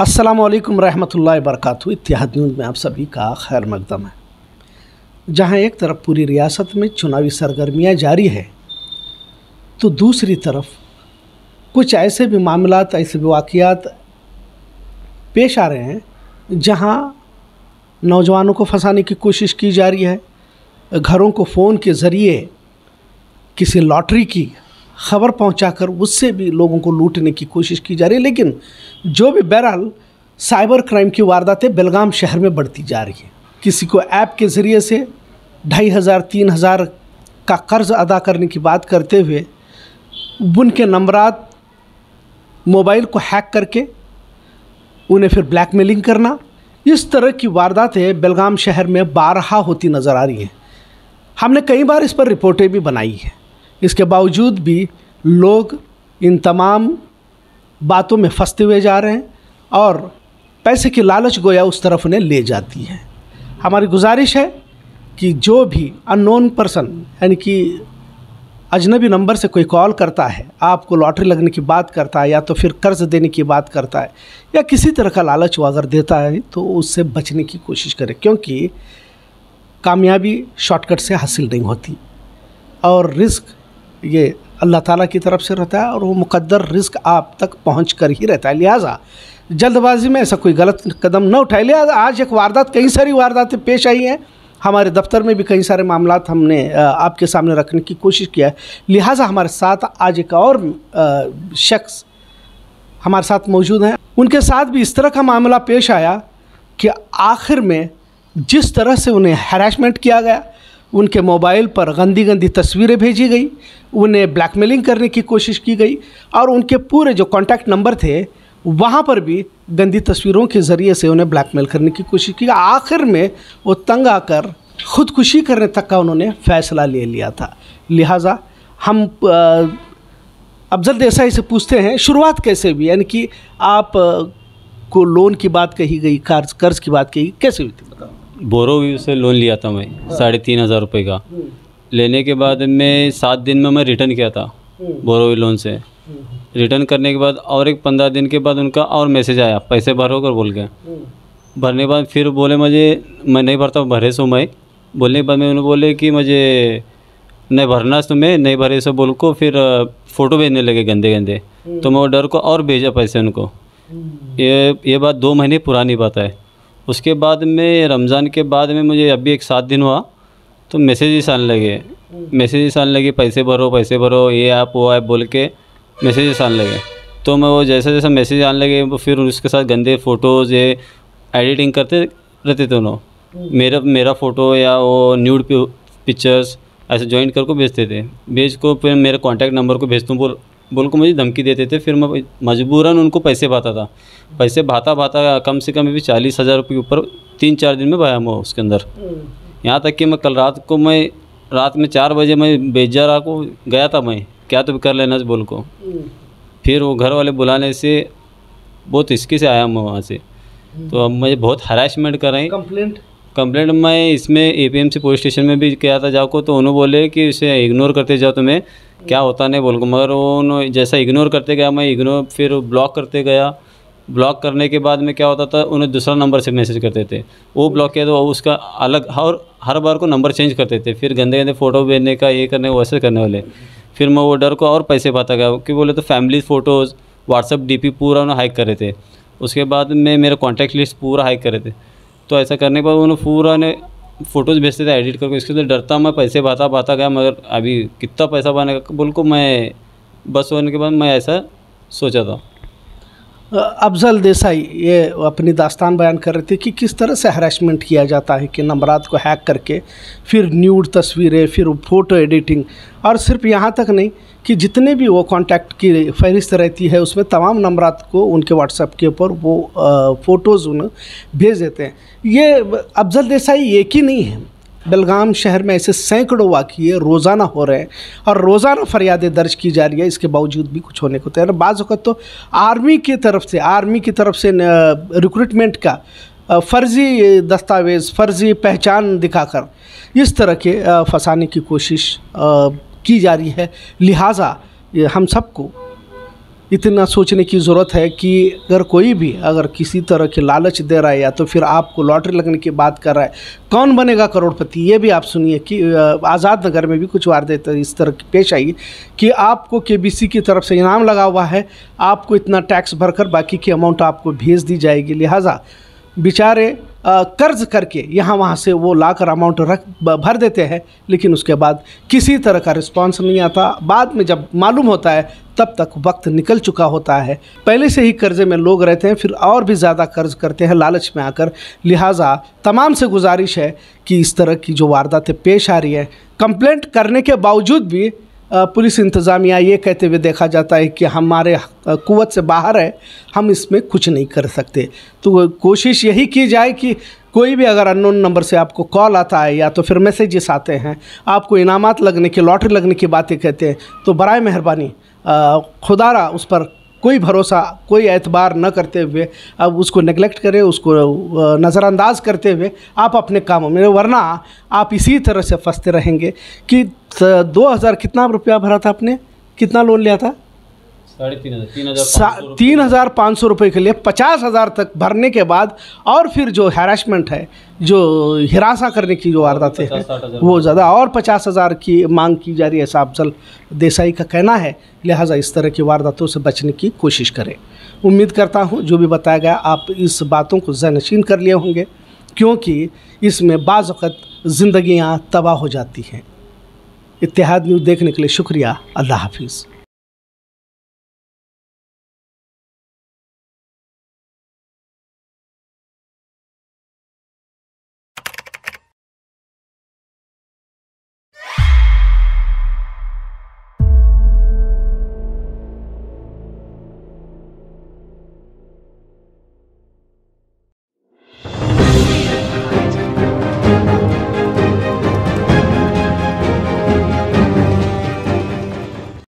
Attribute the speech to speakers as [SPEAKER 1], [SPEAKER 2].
[SPEAKER 1] असलकम रहमतुल्लाहि वरकत इतिहाद न्यूज़ में आप सभी का खैर मकदम है जहां एक तरफ पूरी रियासत में चुनावी सरगर्मियां जारी है तो दूसरी तरफ कुछ ऐसे भी मामला ऐसे भी वाक़ात पेश आ रहे हैं जहां नौजवानों को फंसाने की कोशिश की जा रही है घरों को फ़ोन के ज़रिए किसी लॉटरी की खबर पहुंचाकर उससे भी लोगों को लूटने की कोशिश की जा रही है लेकिन जो भी बहरहाल साइबर क्राइम की वारदातें बेलगाम शहर में बढ़ती जा रही है किसी को ऐप के ज़रिए से ढाई हज़ार तीन हज़ार का कर्ज़ अदा करने की बात करते हुए उनके नंबरात मोबाइल को हैक करके उन्हें फिर ब्लैकमेलिंग करना इस तरह की वारदातें बेलगाम शहर में बारहा होती नज़र आ रही हैं हमने कई बार इस पर रिपोर्टें भी बनाई हैं इसके बावजूद भी लोग इन तमाम बातों में फंसते हुए जा रहे हैं और पैसे की लालच गोया उस तरफ उन्हें ले जाती है हमारी गुजारिश है कि जो भी अननोन पर्सन यानी कि अजनबी नंबर से कोई कॉल करता है आपको लॉटरी लगने की बात करता है या तो फिर कर्ज़ देने की बात करता है या किसी तरह का लालच वो अगर देता है तो उससे बचने की कोशिश करें क्योंकि कामयाबी शॉर्टकट से हासिल नहीं होती और रिस्क ये अल्लाह ताला की तरफ से रहता है और वो मुकद्दर रिस्क आप तक पहुँच कर ही रहता है लिहाजा जल्दबाजी में ऐसा कोई गलत कदम न उठाए लिहाजा आज एक वारदात कई सारी वारदातें पेश आई हैं हमारे दफ्तर में भी कई सारे मामला हमने आपके सामने रखने की कोशिश किया है लिहाजा हमारे साथ आज एक और शख्स हमारे साथ मौजूद हैं उनके साथ भी इस तरह का मामला पेश आया कि आखिर में जिस तरह से उन्हें हरासमेंट किया गया उनके मोबाइल पर गंदी गंदी तस्वीरें भेजी गई उन्हें ब्लैकमेलिंग करने की कोशिश की गई और उनके पूरे जो कॉन्टैक्ट नंबर थे वहाँ पर भी गंदी तस्वीरों के ज़रिए से उन्हें ब्लैकमेल करने की कोशिश की आखिर में वो तंग आकर खुदकुशी करने तक का उन्होंने फैसला ले लिया था लिहाजा हम अफजल देसाई से पूछते हैं शुरुआत कैसे हुई यानी कि आप को लोन की बात कही गई कर्ज कर्ज की बात कही कैसे हुई थी बताओ
[SPEAKER 2] बोरो से लोन लिया था मैं हाँ। साढ़े तीन हज़ार रुपये का हम्म। लेने के बाद मैं सात दिन में मैं रिटर्न किया था हम्म। बोरोव्यू लोन से रिटर्न हम्म। करने के बाद और एक पंद्रह दिन के बाद उनका और मैसेज आया पैसे भरो कर बोल के भरने के बाद फिर बोले मुझे मैं नहीं भरता भरे सो मैं बोलने के बाद मैं उन्होंने बोले कि मुझे नहीं भरना तुम्हें नहीं भरे सो बोल को फिर फ़ोटो भेजने लगे गंदे गंदे तो मैं ऑर्डर को और भेजा पैसे उनको ये ये बात दो महीने पुरानी बात है उसके बाद में रमज़ान के बाद में मुझे अभी एक सात दिन हुआ तो मैसेजेस आने लगे मैसेजेस आने लगे पैसे भरो पैसे भरो ये ऐप वो ऐप बोल के मैसेजेस आने लगे तो मैं वो जैसे जैसे मैसेज आने लगे फिर उसके साथ गंदे फ़ोटोज़ ये एडिटिंग करते रहते दोनों मेरा मेरा फ़ोटो या वो न्यूड पिक्चर्स ऐसे ज्वाइन करके भेजते थे भेज को फिर मेरे कॉन्टैक्ट नंबर को भेजता हूँ बोल को मुझे धमकी देते थे फिर मैं मजबूरन उनको पैसे भाता था पैसे भाता भाता कम से कम भी चालीस हज़ार रुपये ऊपर तीन चार दिन में भाया हुआ उसके अंदर हम्म। यहाँ तक कि मैं कल रात को मैं रात में चार बजे मैं बेजारा को गया था मैं क्या तो कर लेना बोल को हम्म। फिर वो घर वाले बुलाने से बहुत इसके से आया मैं वहाँ से हम्म। तो अब मुझे बहुत हरासमेंट कर रहे हैं कंप्लेंट कंप्लेंट मैं इसमें A P M C police station में भी किया था जाओ को तो उन्होंने बोले कि इसे इग्नोर करते जाओ तुम्हें क्या होता नहीं बोल को मगर वो जैसा इग्नोर करते गया मैं इग्नोर फिर ब्लॉक करते गया ब्लॉक करने के बाद में क्या होता था उन्हें दूसरा नंबर से मैसेज करते थे वो ब्लॉक किया तो उसका अलग और हर बार को नंबर चेंज करते थे फिर गंदे गंदे फ़ोटो भेजने का ये करने वैसे करने वाले फिर मैं वो डर को और पैसे पाता गया क्योंकि बोले तो फैमिली फ़ोटोज़ व्हाट्सअप पी पूरा उन्हें हाइक कर रहे थे उसके बाद में मेरा कॉन्टैक्ट लिस्ट पूरा हाइक कर रहे थे तो ऐसा करने के बाद उन्होंने पूरा ने फ़ोटोज़ भेजते थे एडिट करके इसके तो डरता मैं पैसे बाता बाता गया मगर अभी कितना पैसा बनेगा बोल को मैं बस होने के बाद मैं ऐसा सोचा था
[SPEAKER 1] अफजल देसाई ये अपनी दास्तान बयान कर रहे थे कि किस तरह से हरेसमेंट किया जाता है कि नंबरात को हैक करके फिर न्यूड तस्वीरें फिर फ़ोटो एडिटिंग और सिर्फ यहाँ तक नहीं कि जितने भी वो कांटेक्ट की फहरिस्त रहती है उसमें तमाम नंबरात को उनके व्हाट्सएप के ऊपर वो फ़ोटोज़ उन्हें भेज देते हैं ये अफजल देसाई एक ही नहीं है बेलगाम शहर में ऐसे सैकड़ों वाक़े रोज़ाना हो रहे हैं और रोज़ाना फरियादें दर्ज की जा रही है इसके बावजूद भी कुछ होने को तैयार बाज़ तो आर्मी की तरफ से आर्मी की तरफ से रिक्रूटमेंट का फ़र्ज़ी दस्तावेज़ फ़र्ज़ी पहचान दिखाकर इस तरह के फंसाने की कोशिश की जा रही है लिहाजा हम सबको इतना सोचने की ज़रूरत है कि अगर कोई भी अगर किसी तरह के लालच दे रहा है या तो फिर आपको लॉटरी लगने की बात कर रहा है कौन बनेगा करोड़पति ये भी आप सुनिए कि आज़ाद नगर में भी कुछ देते इस तरह की पेश आई कि आपको के की तरफ से इनाम लगा हुआ है आपको इतना टैक्स भरकर बाकी की अमाउंट आपको भेज दी जाएगी लिहाजा बेचारे कर्ज करके यहाँ वहाँ से वो लाकर अमाउंट रख भर देते हैं लेकिन उसके बाद किसी तरह का रिस्पांस नहीं आता बाद में जब मालूम होता है तब तक वक्त निकल चुका होता है पहले से ही कर्जे में लोग रहते हैं फिर और भी ज़्यादा कर्ज करते हैं लालच में आकर लिहाजा तमाम से गुजारिश है कि इस तरह की जो वारदातें पेश आ रही है कंप्लेंट करने के बावजूद भी पुलिस इंतज़ामिया ये कहते हुए देखा जाता है कि हमारे कुवत से बाहर है हम इसमें कुछ नहीं कर सकते तो कोशिश यही की जाए कि कोई भी अगर अननोन नंबर से आपको कॉल आता है या तो फिर मैसेजेस आते हैं आपको इनामत लगने की लॉटरी लगने की बातें कहते हैं तो बरए मेहरबानी खुदारा उस पर कोई भरोसा कोई एतबार न करते हुए अब उसको नेगलेक्ट करें उसको नज़रअंदाज करते हुए आप अपने कामों में वरना आप इसी तरह से फंसते रहेंगे कि दो हज़ार कितना रुपया भरा था आपने कितना लोन लिया था
[SPEAKER 2] तीन
[SPEAKER 1] हज़ार पाँच सौ रुपये के लिए पचास हज़ार तक भरने के बाद और फिर जो हैरासमेंट है जो हिरासा करने की जो वारदातें हैं वो ज़्यादा और पचास हज़ार की मांग की जा रही है ऐसा अफजल देसाई का कहना है लिहाजा इस तरह की वारदातों से बचने की कोशिश करें उम्मीद करता हूँ जो भी बताया गया आप इस बातों को जहनशीन कर लिए होंगे क्योंकि इसमें बाज़त ज़िंदगियाँ तबाह हो जाती हैं इतिहाद न्यूज़ देखने के लिए शुक्रिया अल्लाह हाफिज़